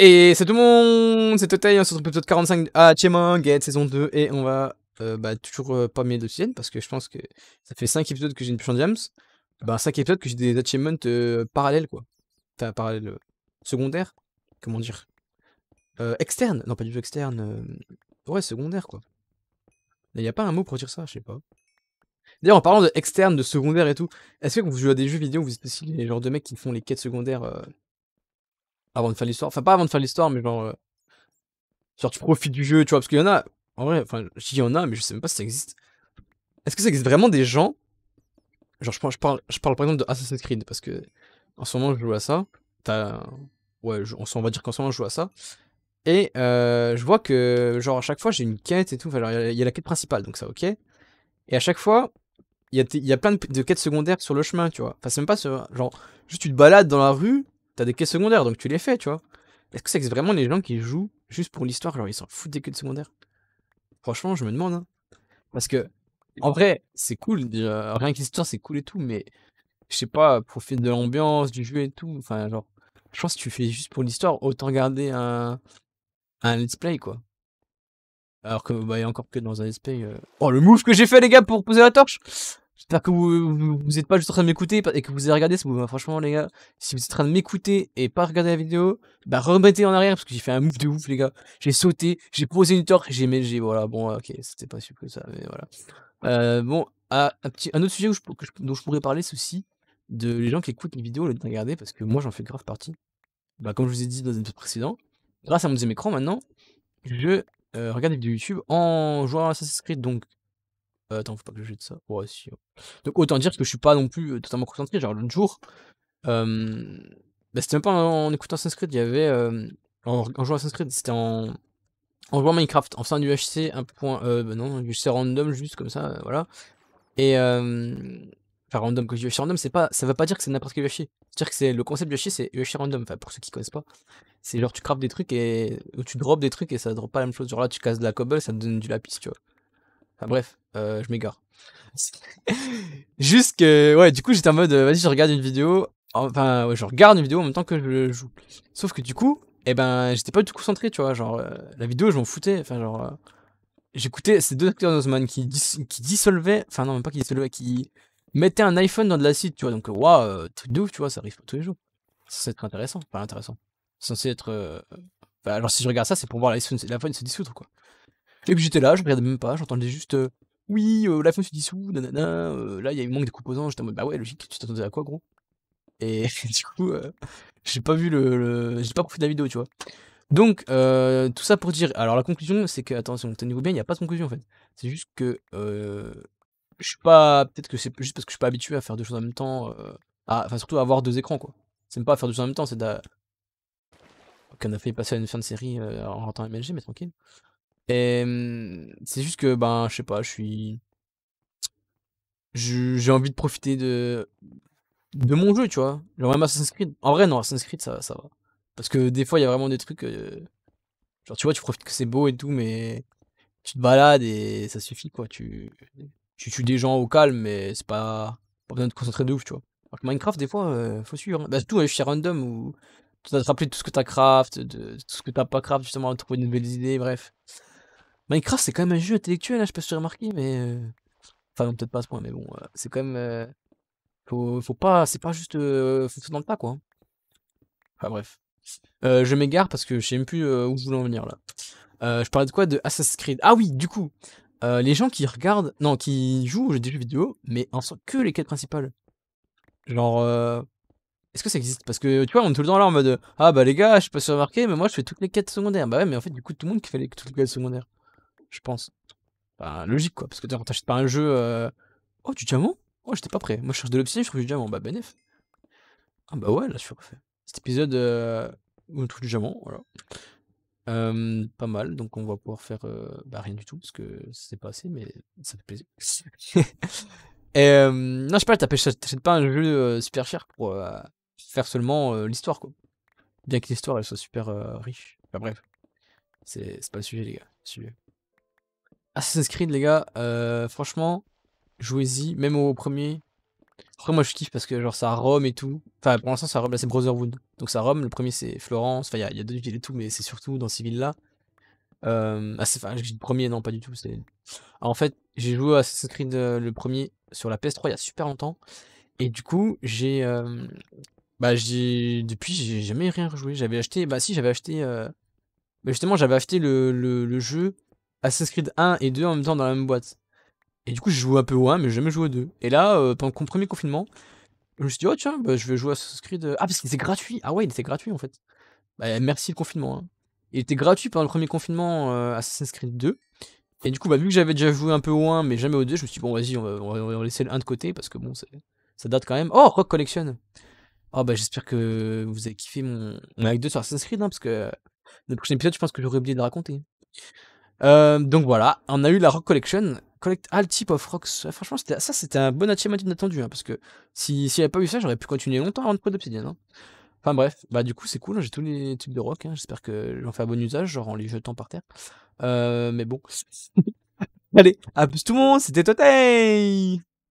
Et c'est tout le monde, c'est Totei, hein, on se retrouve épisode 45 à ah, Get saison 2, et on va euh, bah, toujours euh, pas mes de sienne parce que je pense que ça fait 5 épisodes que j'ai une push James, bah 5 épisodes que j'ai des achievements euh, parallèles, quoi. Enfin, parallèles secondaires, comment dire Externe, non pas du tout externe, ouais, secondaire, quoi. Il n'y a pas un mot pour dire ça, je sais pas. D'ailleurs, en parlant de externe, de secondaire et tout, est-ce que vous jouez à des jeux vidéo, vous êtes aussi les genres de mecs qui font les quêtes secondaires avant de faire l'histoire. Enfin, pas avant de faire l'histoire, mais genre. Euh, genre, tu profites du jeu, tu vois, parce qu'il y en a. En vrai, enfin, je dis il y en a, mais je sais même pas si ça existe. Est-ce que ça existe vraiment des gens Genre, je parle, je parle, par exemple de Assassin's Creed, parce que en ce moment, je joue à ça. T'as. Ouais, on va dire qu'en ce moment, je joue à ça. Et euh, je vois que, genre, à chaque fois, j'ai une quête et tout. Enfin, il y, a la quête principale, donc ça, ok. Et à chaque fois, il y, y a, plein de, quêtes secondaires sur le chemin, tu vois. Enfin, c'est même pas sur. Genre, juste tu te balades dans la rue, t'as des quais secondaires, donc tu les fais, tu vois. Est-ce que c'est vraiment les gens qui jouent juste pour l'histoire, genre ils s'en foutent des quêtes secondaires Franchement, je me demande. Hein. Parce que, en vrai, c'est cool, rien que l'histoire, c'est cool et tout, mais je sais pas, profite de l'ambiance, du jeu et tout. Enfin, genre, je pense que tu fais juste pour l'histoire, autant garder un, un let's play, quoi. Alors que, bah, y a encore que dans un let's play. Euh. Oh, le move que j'ai fait, les gars, pour poser la torche J'espère que vous, vous, pas juste en train de m'écouter et que vous avez regardé ce mouvement, bah, Franchement, les gars, si vous êtes en train de m'écouter et pas regarder la vidéo, bah remettez en arrière parce que j'ai fait un move de ouf, les gars. J'ai sauté, j'ai posé une torche, j'ai mélangé. Voilà, bon, ok, c'était pas sûr que ça, mais voilà. Euh, bon, ah, un, petit, un autre sujet dont je pourrais parler, c'est aussi de les gens qui écoutent les vidéos au lieu de regarder parce que moi, j'en fais grave partie. Bah, comme je vous ai dit dans un épisode précédent, grâce à mon deuxième écran maintenant, je euh, regarde des vidéos YouTube en jouant à Assassin's Creed. Donc, euh, attends, faut pas que je jette ça. Ouais, si. Donc autant dire que je suis pas non plus euh, totalement concentré. Genre l'autre jour, bah, c'était même pas en, écoutant Assassin's il y avait. en, jouant à c'était en, en jouant Minecraft, en faisant du HC, un point. Euh, bah non, UHC random, juste comme ça, voilà. Et. Enfin, random, quand je dis UHC random, c'est pas, ça veut pas dire que c'est n'importe quel UHC. C'est-à-dire que c'est le concept du HC, c'est UHC random. Enfin, pour ceux qui connaissent pas, c'est genre tu craftes des trucs et. ou tu drops des trucs et ça drop pas la même chose. Genre là, tu casses de la cobble, ça te donne du lapis, tu vois. Enfin, bref, euh, je m'égare. Juste que, ouais, du coup, j'étais en mode, euh, vas-y, je regarde une vidéo. Enfin, ouais, je regarde une vidéo en même temps que je joue. Sauf que du coup, eh ben, j'étais pas du tout concentré, tu vois. Genre, euh, la vidéo, je m'en foutais. Enfin, genre, j'écoutais ces deux acteurs d'Ozman qui, qui dissolvaient, enfin, non, même pas qui dissolvaient, qui mettaient un iPhone dans de l'acide, tu vois. Donc, waouh, truc de ouf, tu vois, ça arrive tous les jours. C'est censé être intéressant, pas intéressant. C'est censé être. Enfin, alors, si je regarde ça, c'est pour voir l'iPhone se dissoudre, quoi. Et puis j'étais là, je regardais même pas, j'entendais juste euh, oui, euh, la fin se dissout, nanana, euh, là il y a eu manque des composants, j'étais en mode bah ouais, logique, tu t'attendais à quoi gros Et du coup, j'ai pas vu le. j'ai pas profité de la vidéo, tu vois. Donc, tout ça pour dire. Alors la conclusion, c'est que, attention, tenez-vous bien, il n'y a pas de conclusion en fait. C'est juste que. je suis pas. Peut-être que c'est juste parce que je suis pas habitué à faire deux choses en même temps. Enfin, surtout à avoir deux écrans, quoi. C'est même pas à faire deux choses en même temps, c'est d'a. Qu'on a fait passer à une fin de série en rentrant MLG, mais tranquille. Et c'est juste que, ben, je sais pas, je suis. J'ai envie de profiter de. de mon jeu, tu vois. Genre même Assassin's Creed. En vrai, non, Assassin's Creed, ça, ça va. Parce que des fois, il y a vraiment des trucs. Euh, genre, tu vois, tu profites que c'est beau et tout, mais tu te balades et ça suffit, quoi. Tu, tu tues des gens au calme, mais c'est pas. pas besoin de te concentrer de ouf, tu vois. Alors que Minecraft, des fois, euh, faut suivre. Hein. Bah, tout je suis Random, ou tu vas te rappeler de tout ce que t'as craft, de, tout ce que t'as pas craft, justement, à trouver de nouvelles idées, bref. Minecraft, c'est quand même un jeu intellectuel, hein, je peux pas si mais. Euh, enfin, peut-être pas à ce point, mais bon, euh, c'est quand même. Euh, faut, faut pas. C'est pas juste. faut tout dans le tas, quoi. Hein. Enfin, bref. je m'égare parce que je sais même plus où je voulais en venir, là. je parlais de quoi De Assassin's Creed. Ah oui, du coup, les gens qui regardent. Non, qui jouent aux jeux vidéo, mais en sont que les quêtes principales. Genre. Est-ce que ça existe Parce que tu vois, on est tout le temps là en mode Ah bah les gars, je sais pas si tu mais moi je fais toutes les quêtes secondaires. Bah ouais, mais en fait, du coup, tout le monde qui fait toutes les quêtes secondaires je pense. pas logique, quoi. Parce que tu t'achètes pas un jeu. Euh, oh, du diamant Oh, j'étais pas prêt. Moi, je cherche de l'obsidienne, je trouve du diamant. Bah, bénéf. Ah, bah ouais, là, je suis refait. Cet épisode euh... où on du diamant, voilà. pas mal, donc on va pouvoir faire euh, bah, rien du tout parce que c'est pas assez, mais ça fait plaisir. et, non, je sais pas, t'achètes pas un jeu euh, super cher pour faire seulement l'histoire, quoi. Bien que l'histoire elle soit super riche. Enfin bref, c'est pas le sujet, les gars. Sujet. Assassin's Creed, les gars, euh, franchement, jouez-y, même au premier. Après, moi, je kiffe parce que, genre, ça Rome et tout. Enfin, pour l'instant, ça Rome, là, c'est Donc, ça Rome, le premier, c'est Florence. Enfin, il y a, deux villes et tout, mais c'est surtout dans ces villes-là. Euh, ah, enfin, je dis premier, non, pas du tout. C'est... Ah, en fait, j'ai joué à Assassin's Creed euh, le premier sur la PS3 il y a super longtemps. Et du coup, j'ai. bah, j'ai. Depuis, j'ai jamais rien rejoué. J'avais acheté. Bah, si, j'avais acheté. mais bah, justement, j'avais acheté le, le jeu Assassin's Creed 1 et 2 en même temps dans la même boîte. Et du coup, je joue un peu au 1, mais j'ai jamais joué au 2. Et là, euh, pendant le premier confinement, je me suis dit, oh tiens, bah, je vais jouer à Assassin's Creed. Euh, ah, parce qu'il était gratuit. Ah ouais, il était gratuit en fait. Bah, merci le confinement. Hein. Il était gratuit pendant le premier confinement euh, Assassin's Creed 2. Et du coup, bah, vu que j'avais déjà joué un peu au 1, mais jamais au 2, je me suis dit, bon, vas-y, on va, on laisser le 1 de côté parce que bon, ça date quand même. Oh, Rock Collection! Oh bah j'espère que vous avez kiffé mon, est avec 2 sur Assassin's Creed, hein, parce que dans le prochain épisode, je pense que j'aurais oublié de raconter. Euh, donc voilà, on a eu la Rock Collection, Collect All ah, Type of Rocks. Franchement, ça c'était un bon achievement inattendu, hein, parce que s'il si n'y avait pas eu ça, j'aurais pu continuer longtemps avant de prendre Obsidian. Hein. Enfin bref, bah du coup c'est cool, hein, j'ai tous les types de rock, j'espère que j'en fais un bon usage, genre en les jetant par terre. Euh, mais bon. Allez, à plus tout le monde, c'était Totei